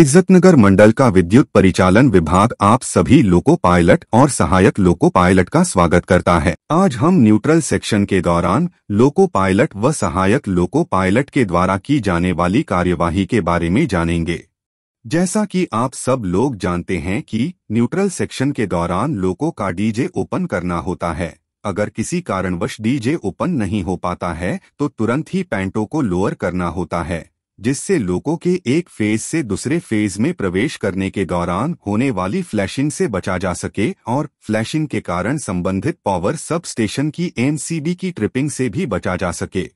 इज्जतनगर मंडल का विद्युत परिचालन विभाग आप सभी लोको पायलट और सहायक लोको पायलट का स्वागत करता है आज हम न्यूट्रल सेक्शन के दौरान लोको पायलट व सहायक लोको पायलट के द्वारा की जाने वाली कार्यवाही के बारे में जानेंगे जैसा कि आप सब लोग जानते हैं कि न्यूट्रल सेक्शन के दौरान लोको का डीजे ओपन करना होता है अगर किसी कारणवश डीजे ओपन नहीं हो पाता है तो तुरंत ही पैंटो को लोअर करना होता है जिससे लोगों के एक फेज से दूसरे फेज में प्रवेश करने के दौरान होने वाली फ्लैशिंग से बचा जा सके और फ्लैशिंग के कारण संबंधित पावर सब स्टेशन की एमसीबी की ट्रिपिंग से भी बचा जा सके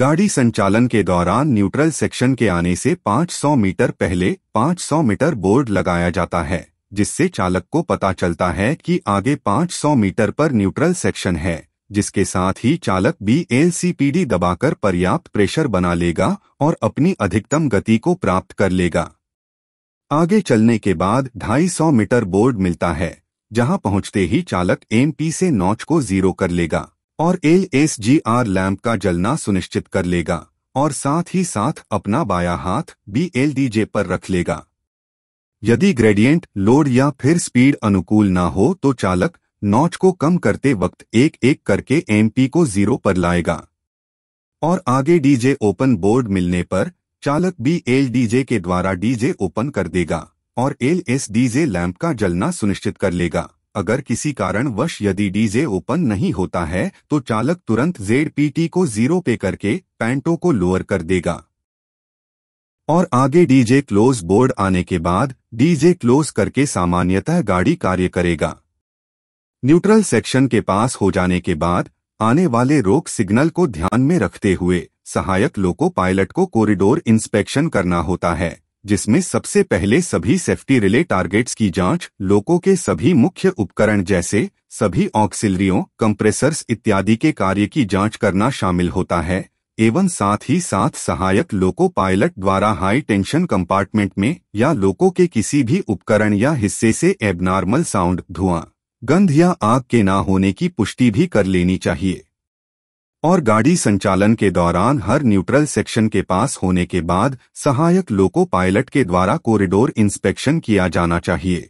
गाड़ी संचालन के दौरान न्यूट्रल सेक्शन के आने से 500 मीटर पहले 500 मीटर बोर्ड लगाया जाता है जिससे चालक को पता चलता है कि आगे 500 मीटर पर न्यूट्रल सेक्शन है जिसके साथ ही चालक बी एल दबाकर पर्याप्त प्रेशर बना लेगा और अपनी अधिकतम गति को प्राप्त कर लेगा आगे चलने के बाद 250 मीटर बोर्ड मिलता है जहां पहुंचते ही चालक एमपी से नॉच को जीरो कर लेगा और L S G R lamp का जलना सुनिश्चित कर लेगा और साथ ही साथ अपना बाया हाथ बी एल डी जे पर रख लेगा यदि ग्रेडियंट लोड या फिर स्पीड अनुकूल ना हो तो चालक नॉच को कम करते वक्त एक एक करके एमपी को जीरो पर लाएगा और आगे डीजे ओपन बोर्ड मिलने पर चालक भी एल डीजे के द्वारा डीजे ओपन कर देगा और एल एस डीजे लैंप का जलना सुनिश्चित कर लेगा अगर किसी कारणवश यदि डीजे ओपन नहीं होता है तो चालक तुरंत जेड पीटी को जीरो पे करके पैंटो को लोअर कर देगा और आगे डीजे क्लोज बोर्ड आने के बाद डीजे क्लोज करके सामान्यतः गाड़ी कार्य करेगा न्यूट्रल सेक्शन के पास हो जाने के बाद आने वाले रोक सिग्नल को ध्यान में रखते हुए सहायक लोको पायलट को कॉरिडोर इंस्पेक्शन करना होता है जिसमें सबसे पहले सभी सेफ्टी रिले टारगेट्स की जांच लोको के सभी मुख्य उपकरण जैसे सभी ऑक्सिलरियों कंप्रेसर्स इत्यादि के कार्य की जांच करना शामिल होता है एवं साथ ही साथ सहायक लोको पायलट द्वारा हाई टेंशन कंपार्टमेंट में या लोको के किसी भी उपकरण या हिस्से से एबनॉर्मल साउंड धुआं गंध या आग के ना होने की पुष्टि भी कर लेनी चाहिए और गाड़ी संचालन के दौरान हर न्यूट्रल सेक्शन के पास होने के बाद सहायक लोको पायलट के द्वारा कोरिडोर इंस्पेक्शन किया जाना चाहिए